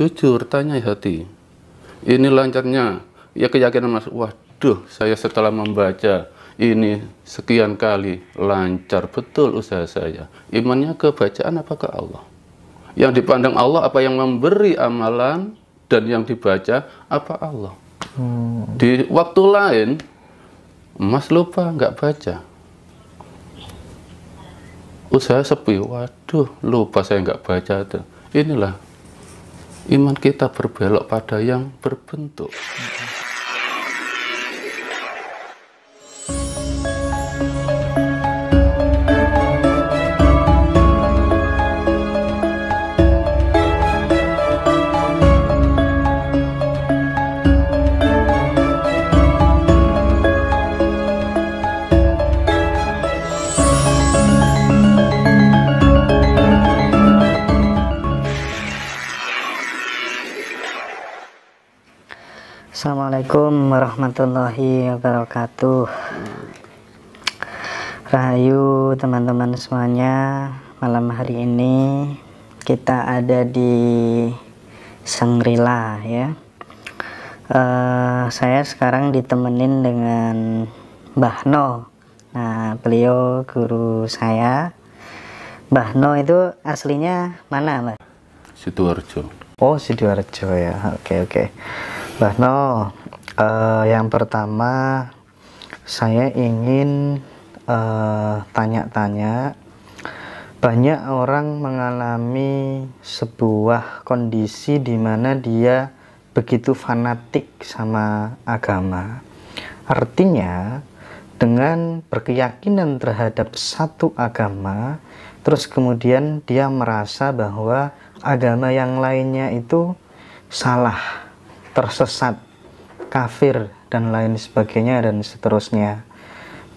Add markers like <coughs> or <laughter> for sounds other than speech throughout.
jujur tanya hati ini lancarnya ya keyakinan mas waduh saya setelah membaca ini sekian kali lancar betul usaha saya imannya ke bacaan apa ke Allah yang dipandang Allah apa yang memberi amalan dan yang dibaca apa Allah hmm. di waktu lain Mas lupa nggak baca usaha sepi waduh lupa saya nggak baca tuh inilah iman kita berbelok pada yang berbentuk. warahmatullahi wabarakatuh Rahayu teman-teman semuanya Malam hari ini kita ada di Sangrila ya uh, Saya sekarang ditemenin dengan Mbah No Nah beliau guru saya Mbah No itu aslinya mana Mbah? Sidoarjo Oh Sidoarjo ya oke okay, oke okay. Mbah No uh, yang pertama saya ingin tanya eh, tanya-tanya banyak orang mengalami sebuah kondisi di mana dia begitu fanatik sama agama. Artinya, dengan berkeyakinan terhadap satu agama, terus kemudian dia merasa bahwa agama yang lainnya itu salah, tersesat, kafir dan lain sebagainya dan seterusnya.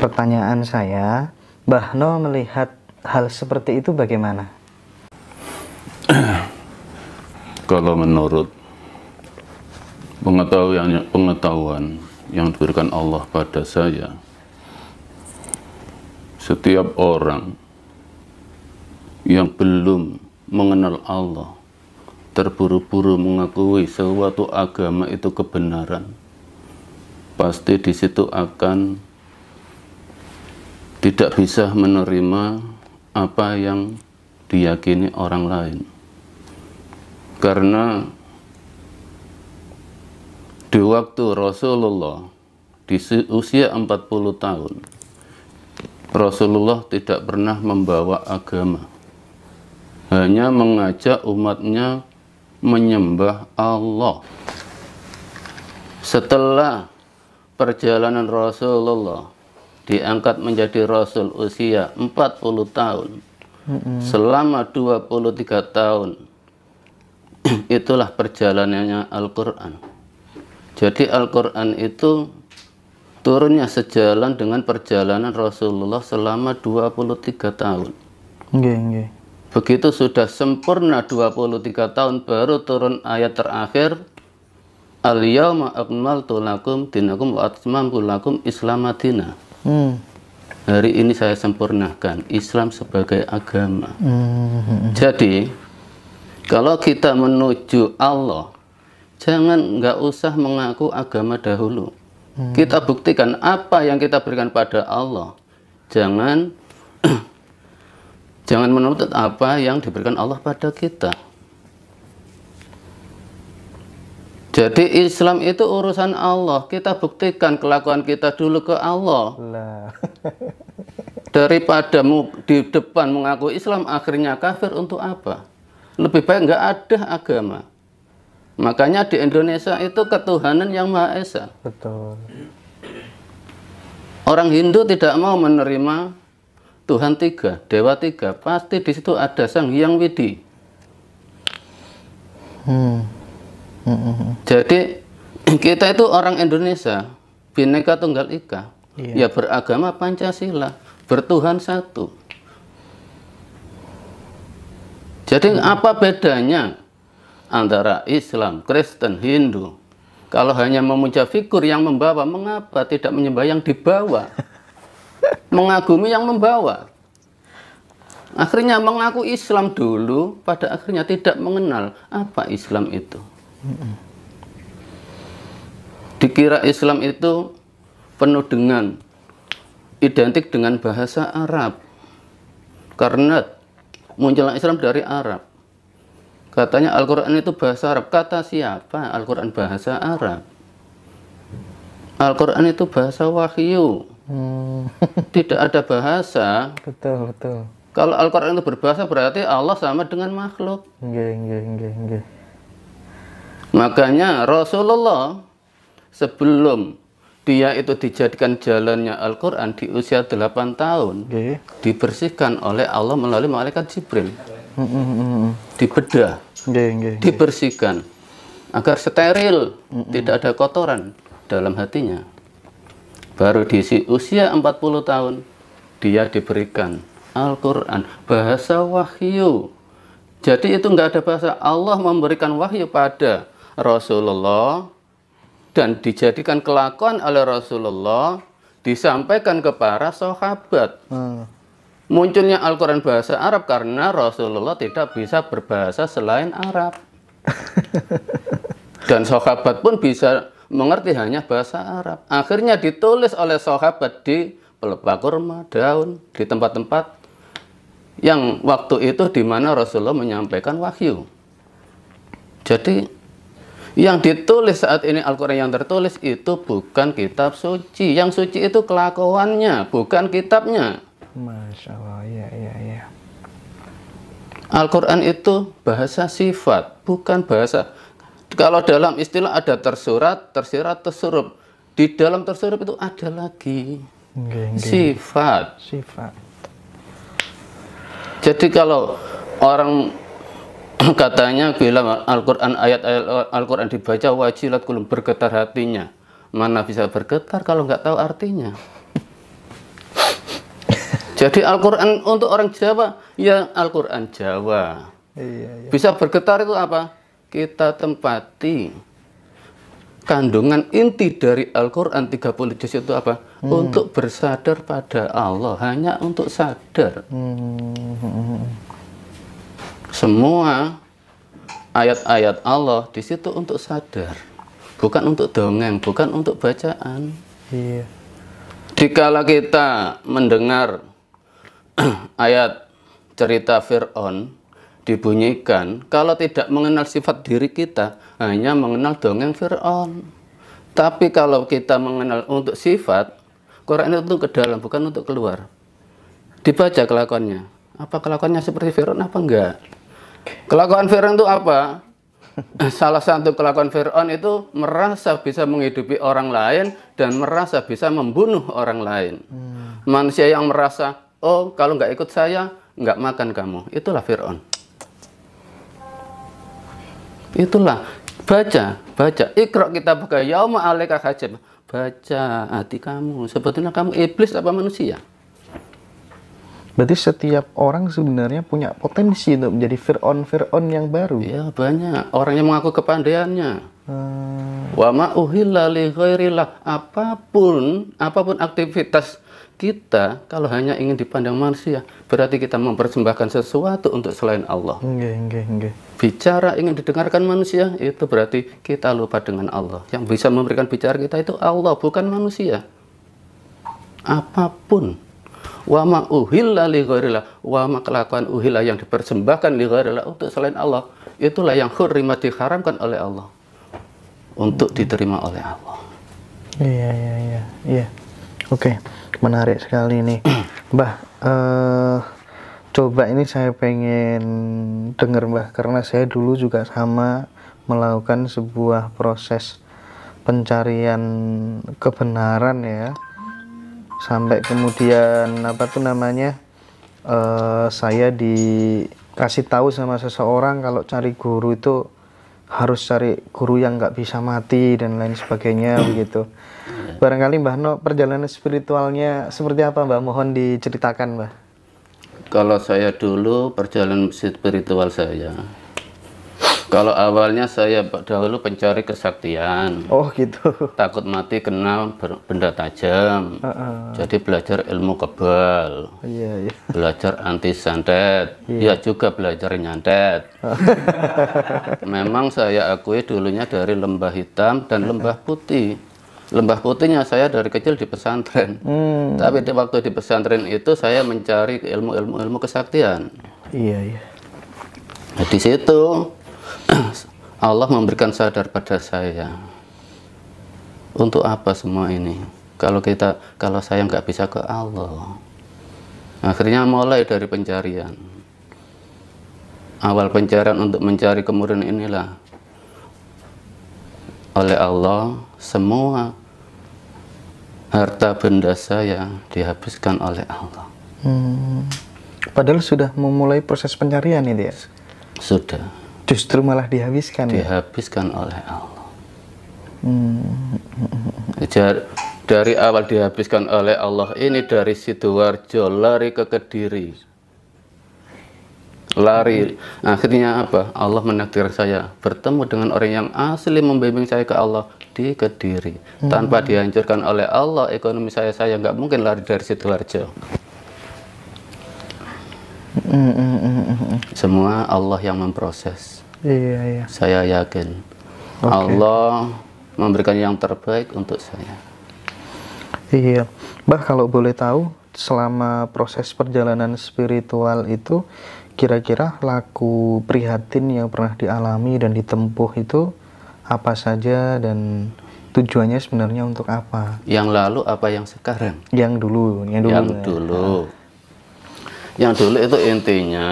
Pertanyaan saya, Mbah melihat hal seperti itu bagaimana? <clears throat> Kalau menurut pengetahuan pengetahuan yang diberikan Allah pada saya, setiap orang yang belum mengenal Allah terburu-buru mengakui suatu agama itu kebenaran pasti di situ akan tidak bisa menerima apa yang diyakini orang lain. Karena di waktu Rasulullah di usia 40 tahun Rasulullah tidak pernah membawa agama. Hanya mengajak umatnya menyembah Allah. Setelah perjalanan Rasulullah diangkat menjadi Rasul usia 40 tahun mm-hmm. selama 23 tahun <clears throat> itulah perjalanannya Al-Quran jadi Al-Quran itu turunnya sejalan dengan perjalanan Rasulullah selama 23 tahun okay, okay. begitu sudah sempurna 23 tahun baru turun ayat terakhir Al-yawma akmaltu lakum dinakum wa atmamtu lakum islamatina. Hmm. Hari ini saya sempurnakan Islam sebagai agama. Hmm. Jadi, kalau kita menuju Allah, jangan nggak usah mengaku agama dahulu. Hmm. Kita buktikan apa yang kita berikan pada Allah. Jangan <clears throat> jangan menuntut apa yang diberikan Allah pada kita. Jadi Islam itu urusan Allah. Kita buktikan kelakuan kita dulu ke Allah. Daripada di depan mengaku Islam akhirnya kafir untuk apa? Lebih baik nggak ada agama. Makanya di Indonesia itu ketuhanan yang Maha Esa. Betul. Orang Hindu tidak mau menerima Tuhan tiga, Dewa tiga. Pasti di situ ada Sang Hyang Widi. Hmm jadi kita itu orang Indonesia bineka tunggal ika yeah. ya beragama Pancasila bertuhan satu jadi hmm. apa bedanya antara Islam Kristen Hindu kalau hanya memuja figur yang membawa mengapa tidak menyembah yang dibawa <laughs> mengagumi yang membawa akhirnya mengaku Islam dulu pada akhirnya tidak mengenal apa Islam itu Dikira Islam itu penuh dengan identik dengan bahasa Arab karena munculnya Islam dari Arab katanya Al-Quran itu bahasa Arab kata siapa Al-Quran bahasa Arab Al-Quran itu bahasa wahyu hmm. <laughs> tidak ada bahasa betul betul kalau Al-Quran itu berbahasa berarti Allah sama dengan makhluk enggak, enggak, enggak, enggak. Makanya Rasulullah sebelum dia itu dijadikan jalannya Al-Quran di usia 8 tahun okay. dibersihkan oleh Allah melalui malaikat Jibril hmm, hmm, hmm, dibedah okay, okay, dibersihkan agar steril tidak ada kotoran dalam hatinya baru di usia 40 tahun dia diberikan Al-Quran bahasa wahyu jadi itu nggak ada bahasa Allah memberikan wahyu pada Rasulullah dan dijadikan kelakuan oleh Rasulullah disampaikan ke para sahabat. Hmm. Munculnya Al-Quran bahasa Arab karena Rasulullah tidak bisa berbahasa selain Arab. <laughs> dan sahabat pun bisa mengerti hanya bahasa Arab. Akhirnya ditulis oleh sahabat di pelepah kurma, daun, di tempat-tempat yang waktu itu di mana Rasulullah menyampaikan wahyu. Jadi yang ditulis saat ini Al-Quran yang tertulis itu bukan kitab suci. Yang suci itu kelakuannya, bukan kitabnya. Masya Allah, ya, ya, ya. Al-Quran itu bahasa sifat, bukan bahasa. Kalau dalam istilah ada tersurat, tersirat, tersurup. Di dalam tersurup itu ada lagi. Geng, Sifat. Sifat. Jadi kalau orang <clears throat> katanya bila Al-Quran ayat Al-Quran dibaca wajilat kulum bergetar hatinya mana bisa bergetar kalau nggak tahu artinya <laughs> jadi Al-Quran untuk orang Jawa ya Al-Quran Jawa iya, iya. bisa bergetar itu apa kita tempati kandungan inti dari Al-Quran 30 juz itu apa? Hmm. Untuk bersadar pada Allah, hanya untuk sadar. Hmm semua ayat-ayat Allah di situ untuk sadar, bukan untuk dongeng, bukan untuk bacaan. Iya. Dikala kita mendengar <clears throat> ayat cerita Fir'aun dibunyikan, kalau tidak mengenal sifat diri kita, hanya mengenal dongeng Fir'aun. Tapi kalau kita mengenal untuk sifat, Quran itu untuk ke dalam, bukan untuk keluar. Dibaca kelakuannya. Apa kelakuannya seperti Fir'aun apa enggak? Kelakuan Fir'aun itu apa? Salah satu kelakuan Fir'aun itu merasa bisa menghidupi orang lain dan merasa bisa membunuh orang lain. Hmm. Manusia yang merasa, oh kalau nggak ikut saya, nggak makan kamu. Itulah Fir'aun. Itulah. Baca, baca. Ikhrok kita buka. Yauma alaika hajib. Baca hati kamu. Sebetulnya kamu iblis apa manusia? Berarti setiap orang sebenarnya punya potensi untuk menjadi Fir'aun Fir'aun yang baru. Iya banyak orang yang mengaku kepandaiannya. wama hmm. Wa apapun apapun aktivitas kita kalau hanya ingin dipandang manusia berarti kita mempersembahkan sesuatu untuk selain Allah. Enggak, enggak, enggak. Bicara ingin didengarkan manusia itu berarti kita lupa dengan Allah. Yang bisa memberikan bicara kita itu Allah bukan manusia. Apapun wama ma uhilla li ghairillah wama kelakuan uhilla yang dipersembahkan li ghairillah untuk selain Allah itulah yang khurrimat diharamkan oleh Allah untuk diterima oleh Allah. Iya iya iya iya. Oke, okay. menarik sekali ini, <clears throat> Mbah uh, coba ini saya pengen dengar Mbah karena saya dulu juga sama melakukan sebuah proses pencarian kebenaran ya sampai kemudian apa tuh namanya uh, saya dikasih tahu sama seseorang kalau cari guru itu harus cari guru yang nggak bisa mati dan lain sebagainya <coughs> begitu. Barangkali Mbah No perjalanan spiritualnya seperti apa Mbah? Mohon diceritakan Mbah. Kalau saya dulu perjalanan spiritual saya kalau awalnya saya dahulu pencari kesaktian. Oh gitu. Takut mati kenal benda tajam. Uh -uh. Jadi belajar ilmu kebal. Iya iya. Belajar anti santet. Iya. Ya juga belajar nyantet. <laughs> Memang saya akui dulunya dari lembah hitam dan lembah putih. Lembah putihnya saya dari kecil di pesantren. Hmm. Tapi di waktu di pesantren itu saya mencari ilmu-ilmu ilmu kesaktian. Iya iya. Nah, di situ Allah memberikan sadar pada saya untuk apa semua ini kalau kita kalau saya nggak bisa ke Allah akhirnya mulai dari pencarian awal pencarian untuk mencari kemurnian inilah oleh Allah semua harta benda saya dihabiskan oleh Allah hmm. padahal sudah memulai proses pencarian ini ya sudah Justru malah dihabiskan. Ya? Dihabiskan ya? oleh Allah. Hmm. Dari awal dihabiskan oleh Allah ini dari Sidoarjo lari ke Kediri. Lari. Nah, akhirnya apa? Allah menakdir saya bertemu dengan orang yang asli membimbing saya ke Allah di Kediri. Hmm. Tanpa dihancurkan oleh Allah, ekonomi saya saya nggak mungkin lari dari situ Mm, mm, Semua Allah yang memproses. Iya, iya. Saya yakin okay. Allah memberikan yang terbaik untuk saya. Iya. Bah kalau boleh tahu selama proses perjalanan spiritual itu kira-kira laku prihatin yang pernah dialami dan ditempuh itu apa saja dan tujuannya sebenarnya untuk apa? Yang lalu apa yang sekarang? Yang dulu, yang dulu. Yang ya. dulu. Nah. Yang dulu itu intinya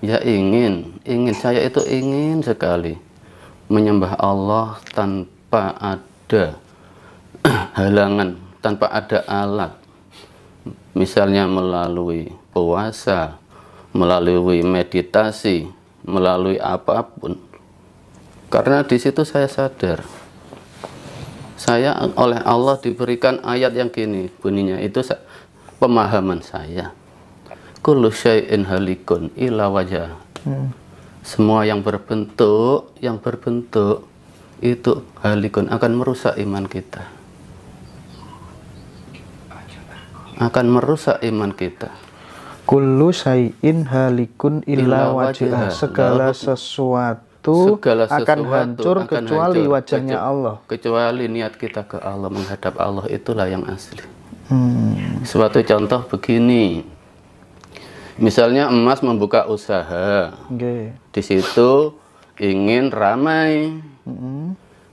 ya ingin ingin saya itu ingin sekali menyembah Allah tanpa ada <clears throat> halangan tanpa ada alat misalnya melalui puasa melalui meditasi melalui apapun karena di situ saya sadar saya oleh Allah diberikan ayat yang gini bunyinya itu pemahaman saya kullu syai'in halikun ila wajah. Hmm. Semua yang berbentuk, yang berbentuk itu halikun akan merusak iman kita. Akan merusak iman kita. Kullu syai'in halikun ila wajah. Segala sesuatu itu segala sesuatu akan hancur akan kecuali hancur, wajahnya kecuali, Allah. Kecuali niat kita ke Allah menghadap Allah itulah yang asli. Hmm. Suatu contoh begini. Misalnya emas membuka usaha, okay. di situ ingin ramai. Mm-hmm.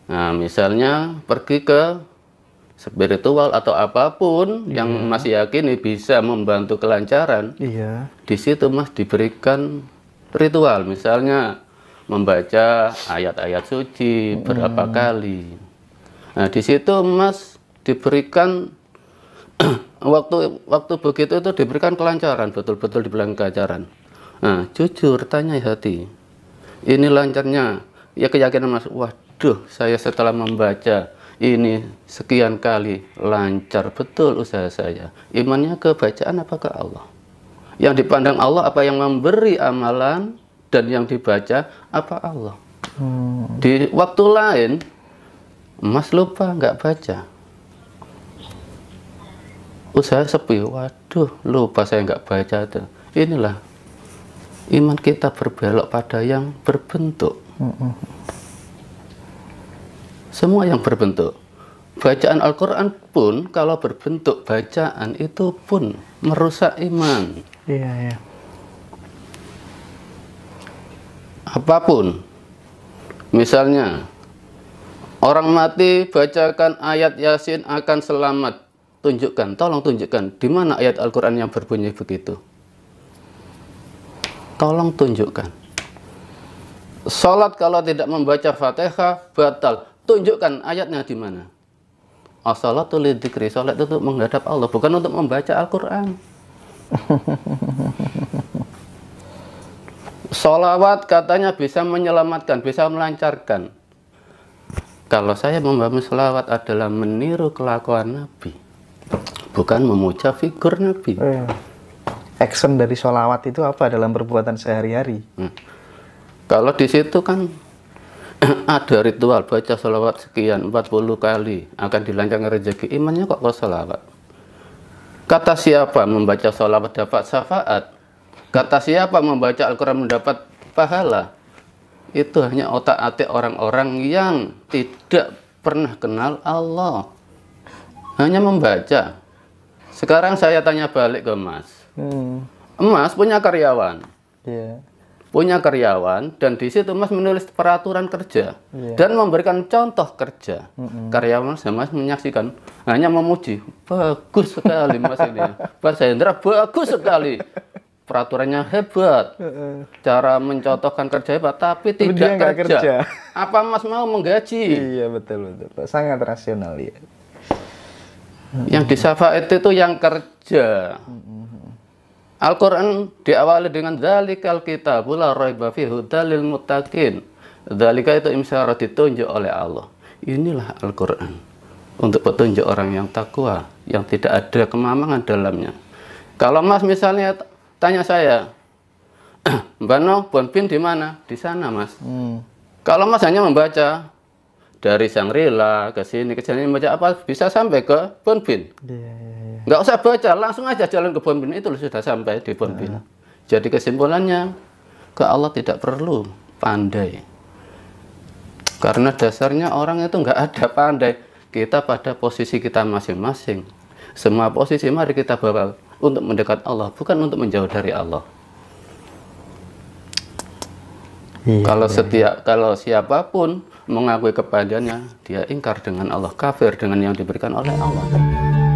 Nah, misalnya pergi ke spiritual atau apapun yeah. yang emas yakini bisa membantu kelancaran. Iya. Yeah. Di situ emas diberikan ritual, misalnya membaca ayat-ayat suci berapa kali. Nah, di situ emas diberikan <clears throat> waktu waktu begitu itu diberikan kelancaran, betul-betul diberikan kelancaran. Nah, jujur tanya hati. Ini lancarnya ya keyakinan Mas, waduh, saya setelah membaca ini sekian kali lancar betul usaha saya. Imannya ke bacaan apakah Allah? Yang dipandang Allah apa yang memberi amalan dan yang dibaca apa Allah? Hmm. Di waktu lain Mas lupa nggak baca usaha sepi waduh lupa saya nggak baca itu inilah iman kita berbelok pada yang berbentuk mm semua yang berbentuk bacaan Al-Quran pun kalau berbentuk bacaan itu pun merusak iman iya, iya. apapun misalnya orang mati bacakan ayat yasin akan selamat tunjukkan, tolong tunjukkan di mana ayat Al-Quran yang berbunyi begitu. Tolong tunjukkan. Salat kalau tidak membaca Fatihah batal. Tunjukkan ayatnya di mana. As-salatu lidzikri, salat itu untuk menghadap Allah, bukan untuk membaca Al-Qur'an. Solawat katanya bisa menyelamatkan, bisa melancarkan. Kalau saya memahami solawat adalah meniru kelakuan Nabi bukan memuja figur Nabi. Eh, action dari sholawat itu apa dalam perbuatan sehari-hari? Hmm. Kalau di situ kan <clears throat> ada ritual baca sholawat sekian 40 kali akan dilancang rezeki imannya kok ke sholawat. Kata siapa membaca sholawat dapat syafaat? Kata siapa membaca Al-Quran mendapat pahala? Itu hanya otak-atik orang-orang yang tidak pernah kenal Allah. Hanya membaca, sekarang saya tanya balik ke Mas. Hmm. Mas punya karyawan. Yeah. Punya karyawan dan di situ Mas menulis peraturan kerja yeah. dan memberikan contoh kerja. Mm -hmm. Karyawan Mas menyaksikan hanya memuji. Bagus sekali Mas ini. Mas Hendra bagus sekali. peraturannya hebat, cara mencontohkan kerja hebat, tapi tidak kerja. kerja. Apa Mas mau menggaji? Iya betul betul, sangat rasional ya. Hmm. Yang disyafaat itu yang kerja. Hmm. Al-Quran diawali dengan Zalikal kitabu la raiba fi hudalil mutakin. Zalika itu imsyarat ditunjuk oleh Allah. Inilah Al-Quran untuk petunjuk orang yang takwa, yang tidak ada kemamangan dalamnya. Kalau Mas misalnya tanya saya, <clears throat> Mbak No, Bonpin di mana? Di sana, Mas. Hmm. Kalau Mas hanya membaca, dari Sangrila ke sini ke sini baca apa bisa sampai ke Bonbin. Yeah, yeah, iya. Nggak usah baca, langsung aja jalan ke Bonbin itu sudah sampai di Bonbin. Iya. Jadi kesimpulannya ke Allah tidak perlu pandai. Karena dasarnya orang itu nggak ada pandai. Kita pada posisi kita masing-masing. Semua posisi mari kita bawa untuk mendekat Allah, bukan untuk menjauh dari Allah. Iya, kalau iya. setiap iya. kalau siapapun mengakui kepadanya, dia ingkar dengan Allah, kafir dengan yang diberikan oleh Allah.